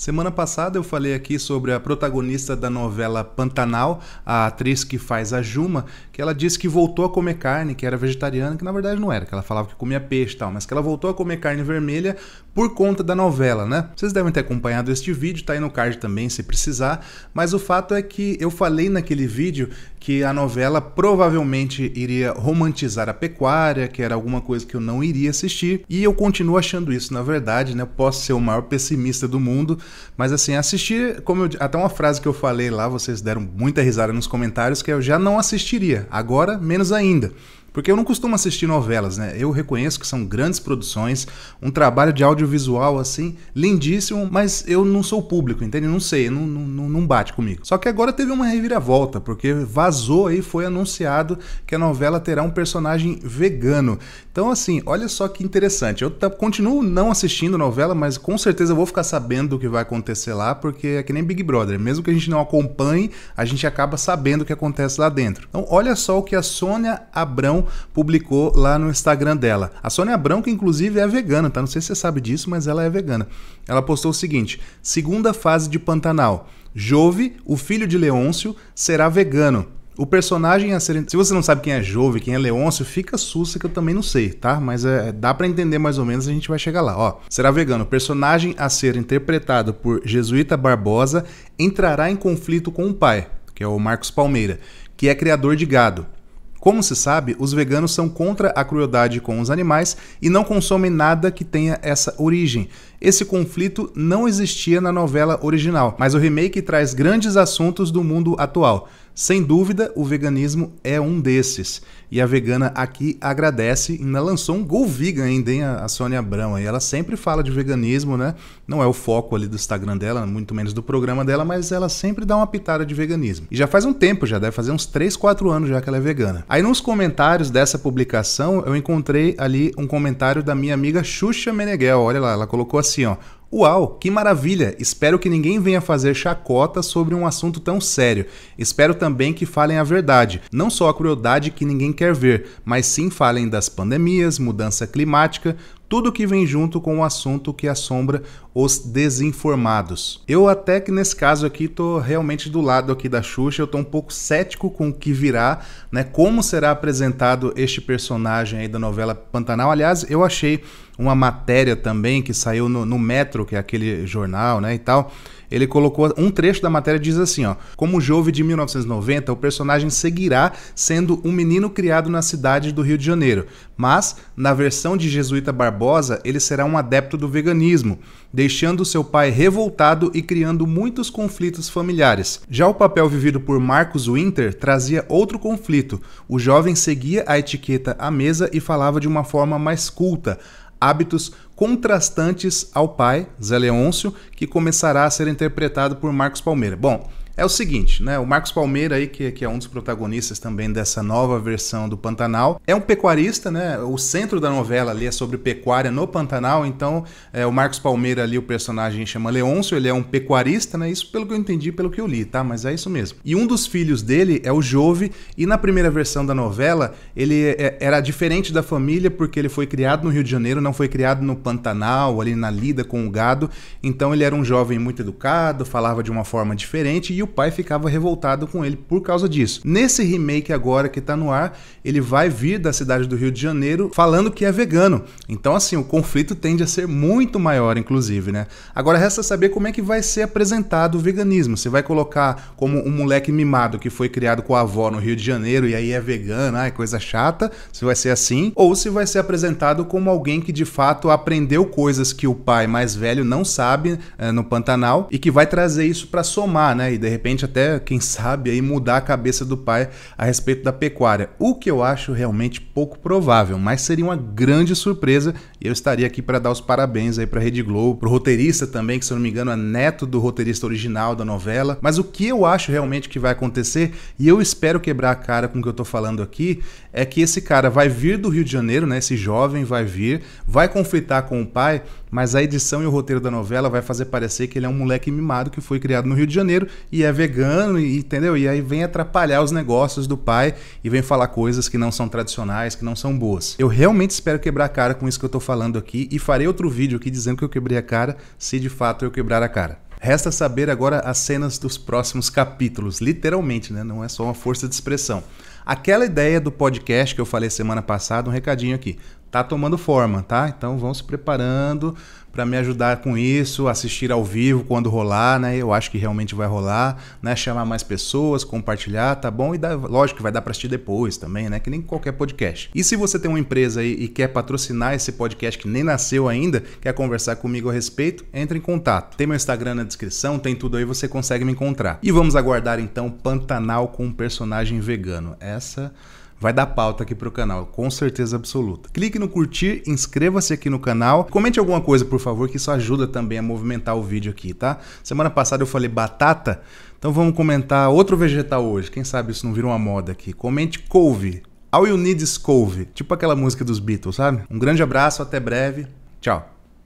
Semana passada eu falei aqui sobre a protagonista da novela Pantanal, a atriz que faz a Juma, que ela disse que voltou a comer carne, que era vegetariana, que na verdade não era, que ela falava que comia peixe e tal, mas que ela voltou a comer carne vermelha por conta da novela, né? Vocês devem ter acompanhado este vídeo, tá aí no card também se precisar, mas o fato é que eu falei naquele vídeo que a novela provavelmente iria romantizar a pecuária, que era alguma coisa que eu não iria assistir, e eu continuo achando isso, na verdade, né? Eu posso ser o maior pessimista do mundo, mas assim, assistir, como eu, até uma frase que eu falei lá, vocês deram muita risada nos comentários, que é, eu já não assistiria, agora menos ainda. Porque eu não costumo assistir novelas, né? Eu reconheço que são grandes produções, um trabalho de audiovisual assim, lindíssimo, mas eu não sou público, entende? Não sei, não, não, não bate comigo. Só que agora teve uma reviravolta, porque vazou e foi anunciado que a novela terá um personagem vegano. Então, assim, olha só que interessante. Eu continuo não assistindo novela, mas com certeza eu vou ficar sabendo do que vai acontecer lá, porque é que nem Big Brother. Mesmo que a gente não acompanhe, a gente acaba sabendo o que acontece lá dentro. Então, olha só o que a Sônia Abrão publicou lá no Instagram dela. A Sônia Abrão, que inclusive é vegana, tá? Não sei se você sabe disso, mas ela é vegana. Ela postou o seguinte: segunda fase de Pantanal. Jove, o filho de Leôncio, será vegano. O personagem a ser. Se você não sabe quem é Jove, quem é Leôncio, fica sussa que eu também não sei, tá? Mas é, dá para entender mais ou menos, a gente vai chegar lá. Ó, será vegano. O personagem a ser interpretado por Jesuíta Barbosa entrará em conflito com o pai, que é o Marcos Palmeira, que é criador de gado. Como se sabe, os veganos são contra a crueldade com os animais e não consomem nada que tenha essa origem. Esse conflito não existia na novela original, mas o remake traz grandes assuntos do mundo atual. Sem dúvida, o veganismo é um desses. E a vegana aqui agradece, ainda lançou um gol vegan ainda, hein, a Sônia Abrão. E ela sempre fala de veganismo, né? Não é o foco ali do Instagram dela, muito menos do programa dela, mas ela sempre dá uma pitada de veganismo. E já faz um tempo, já deve fazer uns 3, 4 anos já que ela é vegana. Aí nos comentários dessa publicação, eu encontrei ali um comentário da minha amiga Xuxa Meneghel. Olha lá, ela colocou assim, assim, ó. Uau, que maravilha! Espero que ninguém venha fazer chacota sobre um assunto tão sério. Espero também que falem a verdade, não só a crueldade que ninguém quer ver, mas sim falem das pandemias, mudança climática, tudo que vem junto com o assunto que assombra os desinformados. Eu até que nesse caso aqui tô realmente do lado aqui da Xuxa, eu tô um pouco cético com o que virá, né? Como será apresentado este personagem aí da novela Pantanal. Aliás, eu achei uma matéria também que saiu no, no Metro, que é aquele jornal, né, e tal, ele colocou um trecho da matéria diz assim, ó: "Como Jove de 1990, o personagem seguirá sendo um menino criado na cidade do Rio de Janeiro, mas na versão de Jesuíta Barbosa, ele será um adepto do veganismo, deixando seu pai revoltado e criando muitos conflitos familiares. Já o papel vivido por Marcos Winter trazia outro conflito. O jovem seguia a etiqueta à mesa e falava de uma forma mais culta, hábitos contrastantes ao pai, Zé Leôncio, que começará a ser interpretado por Marcos Palmeira. Bom, é o seguinte, né? O Marcos Palmeira aí, que, que é um dos protagonistas também dessa nova versão do Pantanal, é um pecuarista, né? O centro da novela ali é sobre pecuária no Pantanal, então é, o Marcos Palmeira ali, o personagem chama Leôncio, ele é um pecuarista, né? Isso pelo que eu entendi, pelo que eu li, tá? Mas é isso mesmo. E um dos filhos dele é o Jove, e na primeira versão da novela, ele é, é era diferente da família porque ele foi criado no Rio de Janeiro, não foi criado no Pantanal, ali na lida com o gado, então ele era um jovem muito educado, falava de uma forma diferente o pai ficava revoltado com ele por causa disso. Nesse remake agora que está no ar, ele vai vir da cidade do Rio de Janeiro falando que é vegano. Então, assim, o conflito tende a ser muito maior, inclusive, né? Agora resta saber como é que vai ser apresentado o veganismo. Você vai colocar como um moleque mimado que foi criado com a avó no Rio de Janeiro e aí é vegano, ai, coisa chata, se vai ser assim, ou se vai ser apresentado como alguém que de fato aprendeu coisas que o pai mais velho não sabe é, no Pantanal e que vai trazer isso para somar, né? E de repente até, quem sabe, aí mudar a cabeça do pai a respeito da pecuária, o que eu acho realmente pouco provável, mas seria uma grande surpresa e eu estaria aqui para dar os parabéns aí para Rede Globo, para o roteirista também, que se eu não me engano é neto do roteirista original da novela, mas o que eu acho realmente que vai acontecer, e eu espero quebrar a cara com o que eu estou falando aqui, é que esse cara vai vir do Rio de Janeiro, né, esse jovem vai vir, vai conflitar com o pai, mas a edição e o roteiro da novela vai fazer parecer que ele é um moleque mimado que foi criado no Rio de Janeiro e é vegano, e, entendeu? E aí vem atrapalhar os negócios do pai e vem falar coisas que não são tradicionais, que não são boas. Eu realmente espero quebrar a cara com isso que eu tô falando aqui e farei outro vídeo aqui dizendo que eu quebrei a cara, se de fato eu quebrar a cara. Resta saber agora as cenas dos próximos capítulos, literalmente, né? Não é só uma força de expressão. Aquela ideia do podcast que eu falei semana passada, um recadinho aqui tá tomando forma, tá? Então vão se preparando para me ajudar com isso, assistir ao vivo quando rolar, né? Eu acho que realmente vai rolar, né? Chamar mais pessoas, compartilhar, tá bom? E dá, lógico que vai dar para assistir depois também, né? Que nem qualquer podcast. E se você tem uma empresa aí e quer patrocinar esse podcast que nem nasceu ainda, quer conversar comigo a respeito, entre em contato. Tem meu Instagram na descrição, tem tudo aí, você consegue me encontrar. E vamos aguardar então Pantanal com um personagem vegano. Essa vai dar pauta aqui pro canal, com certeza absoluta. Clique no curtir, inscreva-se aqui no canal, comente alguma coisa por favor, que isso ajuda também a movimentar o vídeo aqui, tá? Semana passada eu falei batata, então vamos comentar outro vegetal hoje. Quem sabe isso não vira uma moda aqui. Comente couve. All you need is couve. Tipo aquela música dos Beatles, sabe? Um grande abraço, até breve. Tchau.